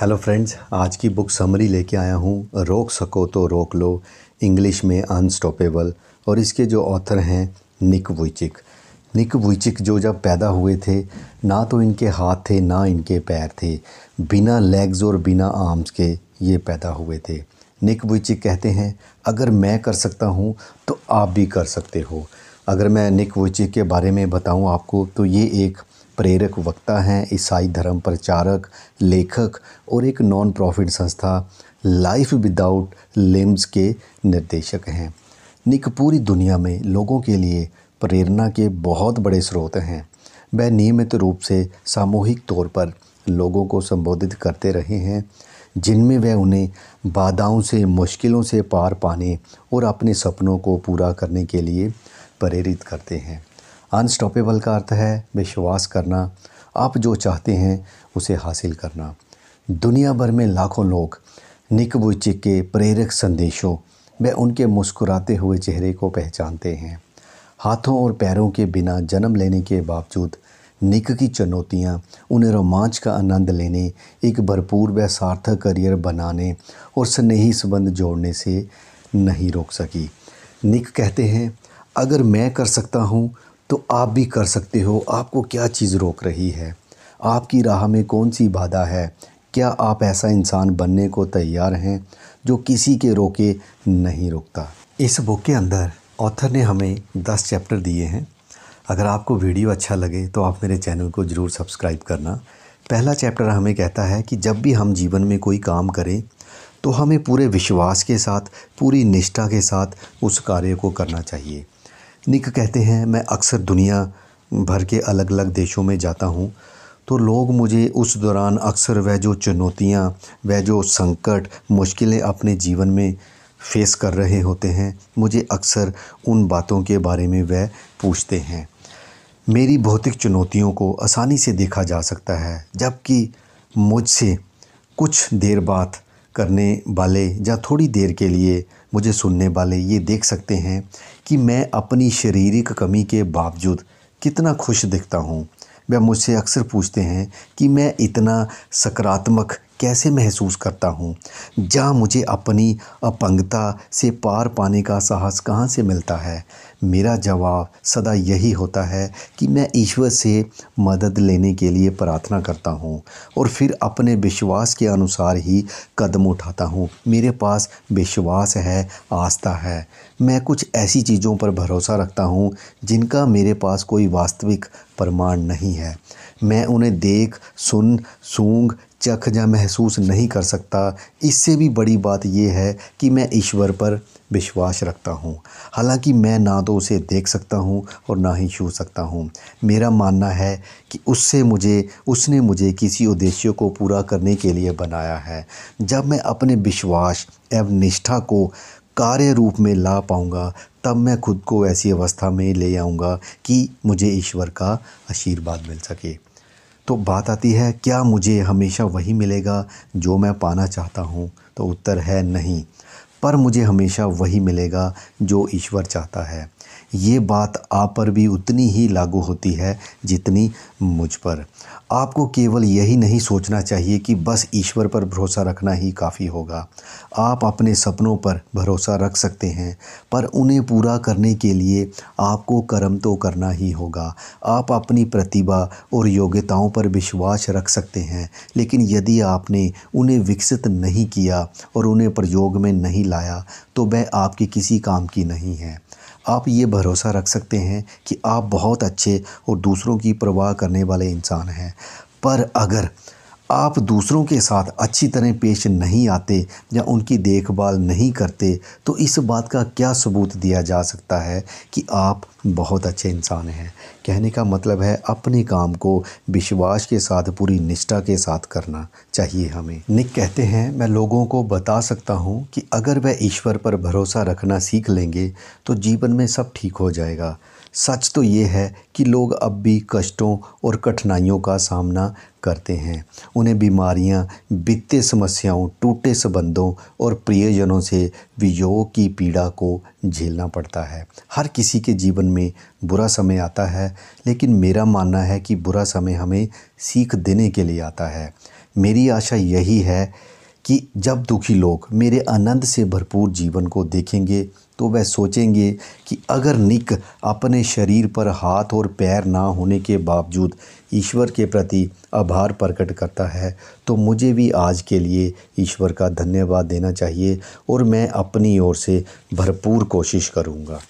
hello friends आज की book summary लेके आया हूँ रोक सको तो रोक लो इंग्लिश में अनस्टॉपेबल और इसके जो ऑथर हैं निक वुचिक निक वुचिक जो जब पैदा हुए थे ना तो इनके हाथ थे ना इनके पैर थे बिना लेग्स और बिना आर्म्स के ये पैदा हुए थे निक वुचिक कहते हैं अगर मैं कर सकता हूँ तो आप भी कर सकते हो अगर मैं निक वुचिक के बारे में बताऊँ आपको तो ये एक प्रेरक वक्ता हैं ईसाई धर्म प्रचारक लेखक और एक नॉन प्रॉफिट संस्था लाइफ विदाउट लिम्स के निर्देशक हैं निक पूरी दुनिया में लोगों के लिए प्रेरणा के बहुत बड़े स्रोत हैं वह नियमित रूप से सामूहिक तौर पर लोगों को संबोधित करते रहे हैं जिनमें वह उन्हें बाधाओं से मुश्किलों से पार पाने और अपने सपनों को पूरा करने के लिए प्रेरित करते हैं अनस्टॉपेबल का अर्थ है विश्वास करना आप जो चाहते हैं उसे हासिल करना दुनिया भर में लाखों लोग निकबुचे के प्रेरक संदेशों व उनके मुस्कुराते हुए चेहरे को पहचानते हैं हाथों और पैरों के बिना जन्म लेने के बावजूद निक की चुनौतियाँ उन्हें रोमांच का आनंद लेने एक भरपूर व सार्थक करियर बनाने और स्नेही संबंध जोड़ने से नहीं रोक सकी निक कहते हैं अगर मैं कर सकता हूँ तो आप भी कर सकते हो आपको क्या चीज़ रोक रही है आपकी राह में कौन सी बाधा है क्या आप ऐसा इंसान बनने को तैयार हैं जो किसी के रोके नहीं रुकता इस बुक के अंदर ऑथर ने हमें दस चैप्टर दिए हैं अगर आपको वीडियो अच्छा लगे तो आप मेरे चैनल को ज़रूर सब्सक्राइब करना पहला चैप्टर हमें कहता है कि जब भी हम जीवन में कोई काम करें तो हमें पूरे विश्वास के साथ पूरी निष्ठा के साथ उस कार्य को करना चाहिए निक कहते हैं मैं अक्सर दुनिया भर के अलग अलग देशों में जाता हूँ तो लोग मुझे उस दौरान अक्सर वह जो चुनौतियाँ वह जो संकट मुश्किलें अपने जीवन में फेस कर रहे होते हैं मुझे अक्सर उन बातों के बारे में वह पूछते हैं मेरी भौतिक चुनौतियों को आसानी से देखा जा सकता है जबकि मुझसे कुछ देर बात करने वाले या थोड़ी देर के लिए मुझे सुनने वाले ये देख सकते हैं कि मैं अपनी शारीरिक कमी के बावजूद कितना खुश दिखता हूँ वह मुझसे अक्सर पूछते हैं कि मैं इतना सकारात्मक कैसे महसूस करता हूँ जहाँ मुझे अपनी अपंगता से पार पाने का साहस कहाँ से मिलता है मेरा जवाब सदा यही होता है कि मैं ईश्वर से मदद लेने के लिए प्रार्थना करता हूँ और फिर अपने विश्वास के अनुसार ही कदम उठाता हूँ मेरे पास विश्वास है आस्था है मैं कुछ ऐसी चीज़ों पर भरोसा रखता हूँ जिनका मेरे पास कोई वास्तविक प्रमाण नहीं है मैं उन्हें देख सुन सूंघ चख या महसूस नहीं कर सकता इससे भी बड़ी बात यह है कि मैं ईश्वर पर विश्वास रखता हूँ हालांकि मैं ना तो उसे देख सकता हूँ और ना ही छू सकता हूँ मेरा मानना है कि उससे मुझे उसने मुझे किसी उद्देश्य को पूरा करने के लिए बनाया है जब मैं अपने विश्वास एवं निष्ठा को कार्य रूप में ला पाऊँगा तब मैं खुद को ऐसी अवस्था में ले आऊँगा कि मुझे ईश्वर का आशीर्वाद मिल सके तो बात आती है क्या मुझे हमेशा वही मिलेगा जो मैं पाना चाहता हूँ तो उत्तर है नहीं पर मुझे हमेशा वही मिलेगा जो ईश्वर चाहता है ये बात आप पर भी उतनी ही लागू होती है जितनी मुझ पर आपको केवल यही नहीं सोचना चाहिए कि बस ईश्वर पर भरोसा रखना ही काफ़ी होगा आप अपने सपनों पर भरोसा रख सकते हैं पर उन्हें पूरा करने के लिए आपको कर्म तो करना ही होगा आप अपनी प्रतिभा और योग्यताओं पर विश्वास रख सकते हैं लेकिन यदि आपने उन्हें विकसित नहीं किया और उन्हें प्रयोग में नहीं लाया तो वह आपके किसी काम की नहीं है आप ये भरोसा रख सकते हैं कि आप बहुत अच्छे और दूसरों की परवाह करने वाले इंसान हैं पर अगर आप दूसरों के साथ अच्छी तरह पेश नहीं आते या उनकी देखभाल नहीं करते तो इस बात का क्या सबूत दिया जा सकता है कि आप बहुत अच्छे इंसान हैं कहने का मतलब है अपने काम को विश्वास के साथ पूरी निष्ठा के साथ करना चाहिए हमें निक कहते हैं मैं लोगों को बता सकता हूँ कि अगर वह ईश्वर पर भरोसा रखना सीख लेंगे तो जीवन में सब ठीक हो जाएगा सच तो ये है कि लोग अब भी कष्टों और कठिनाइयों का सामना करते हैं उन्हें बीमारियां, वित्तीय समस्याओं टूटे संबंधों और प्रियजनों से वियोग की पीड़ा को झेलना पड़ता है हर किसी के जीवन में बुरा समय आता है लेकिन मेरा मानना है कि बुरा समय हमें सीख देने के लिए आता है मेरी आशा यही है कि जब दुखी लोग मेरे आनंद से भरपूर जीवन को देखेंगे तो वह सोचेंगे कि अगर निक अपने शरीर पर हाथ और पैर ना होने के बावजूद ईश्वर के प्रति आभार प्रकट करता है तो मुझे भी आज के लिए ईश्वर का धन्यवाद देना चाहिए और मैं अपनी ओर से भरपूर कोशिश करूँगा